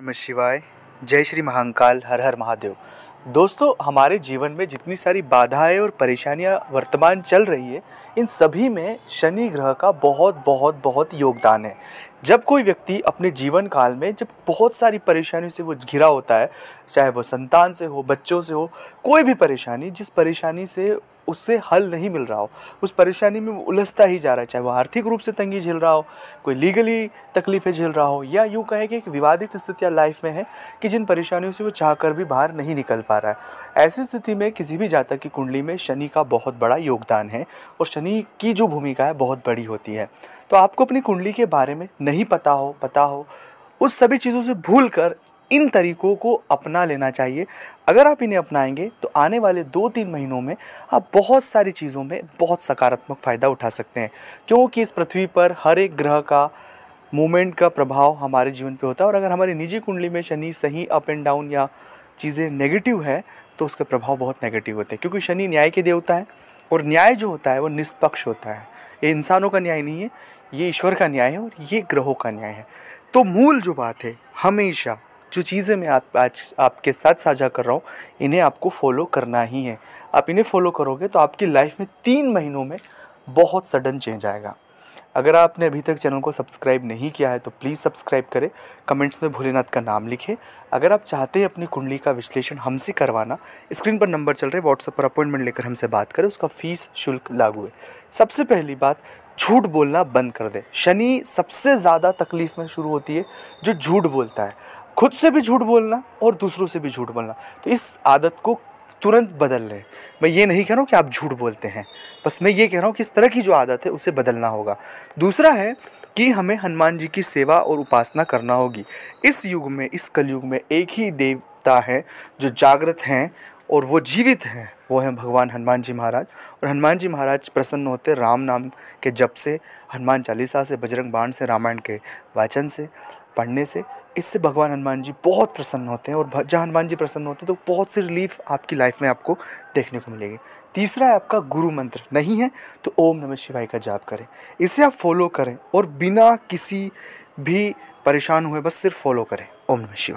नमः शिवाय जय श्री महाकाल हर हर महादेव दोस्तों हमारे जीवन में जितनी सारी बाधाएं और परेशानियां वर्तमान चल रही है इन सभी में शनि ग्रह का बहुत बहुत बहुत योगदान है जब कोई व्यक्ति अपने जीवन काल में जब बहुत सारी परेशानियों से वो घिरा होता है चाहे वो संतान से हो बच्चों से हो कोई भी परेशानी जिस परेशानी से उससे हल नहीं मिल रहा हो उस परेशानी में वो उलझता ही जा रहा है चाहे वो आर्थिक रूप से तंगी झेल रहा हो कोई लीगली तकलीफें झेल रहा हो या यूँ कहें कि एक विवादित स्थितियाँ लाइफ में है कि जिन परेशानियों से वो चाह कर भी बाहर नहीं निकल पा रहा है ऐसी स्थिति में किसी भी जातक की कुंडली में शनि का बहुत बड़ा योगदान है और शनि की जो भूमिका है बहुत बड़ी होती है तो आपको अपनी कुंडली के बारे में नहीं पता हो पता हो उस सभी चीज़ों से भूल कर इन तरीकों को अपना लेना चाहिए अगर आप इन्हें अपनाएंगे तो आने वाले दो तीन महीनों में आप बहुत सारी चीज़ों में बहुत सकारात्मक फ़ायदा उठा सकते हैं क्योंकि इस पृथ्वी पर हर एक ग्रह का मूवमेंट का प्रभाव हमारे जीवन पे होता है और अगर हमारी निजी कुंडली में शनि सही अप एंड डाउन या चीज़ें नेगेटिव है तो उसका प्रभाव बहुत नेगेटिव होते हैं क्योंकि शनि न्याय के देवता है और न्याय जो होता है वो निष्पक्ष होता है ये इंसानों का न्याय नहीं है ये ईश्वर का न्याय है और ये ग्रहों का न्याय है तो मूल जो बात है हमेशा जो चीज़ें मैं आप आज आपके साथ साझा कर रहा हूँ इन्हें आपको फॉलो करना ही है आप इन्हें फॉलो करोगे तो आपकी लाइफ में तीन महीनों में बहुत सडन चेंज आएगा अगर आपने अभी तक चैनल को सब्सक्राइब नहीं किया है तो प्लीज़ सब्सक्राइब करें कमेंट्स में भोलेनाथ का नाम लिखें अगर आप चाहते हैं अपनी कुंडली का विश्लेषण हमसे करवाना स्क्रीन पर नंबर चल रहे व्हाट्सएप पर अपॉइंटमेंट लेकर हमसे बात करें उसका फ़ीस शुल्क लागू है सबसे पहली बात झूठ बोलना बंद कर दे शनि सबसे ज़्यादा तकलीफ़ में शुरू होती है जो झूठ बोलता है खुद से भी झूठ बोलना और दूसरों से भी झूठ बोलना तो इस आदत को तुरंत बदल लें मैं ये नहीं कह रहा हूँ कि आप झूठ बोलते हैं बस मैं ये कह रहा हूँ कि इस तरह की जो आदत है उसे बदलना होगा दूसरा है कि हमें हनुमान जी की सेवा और उपासना करना होगी इस युग में इस कलयुग में एक ही देवता है जो जागृत हैं और वो जीवित हैं वो हैं भगवान हनुमान जी महाराज और हनुमान जी महाराज प्रसन्न होते राम नाम के जप से हनुमान चालीसा से बजरंग बाण से रामायण के वाचन से पढ़ने से इससे भगवान हनुमान जी बहुत प्रसन्न होते हैं और जहाँ हनुमान जी प्रसन्न होते हैं तो बहुत सी रिलीफ आपकी लाइफ में आपको देखने को मिलेगी तीसरा है आपका गुरु मंत्र नहीं है तो ओम नमः शिवाय का जाप करें इसे आप फॉलो करें और बिना किसी भी परेशान हुए बस सिर्फ फॉलो करें ओम नमः शिवाय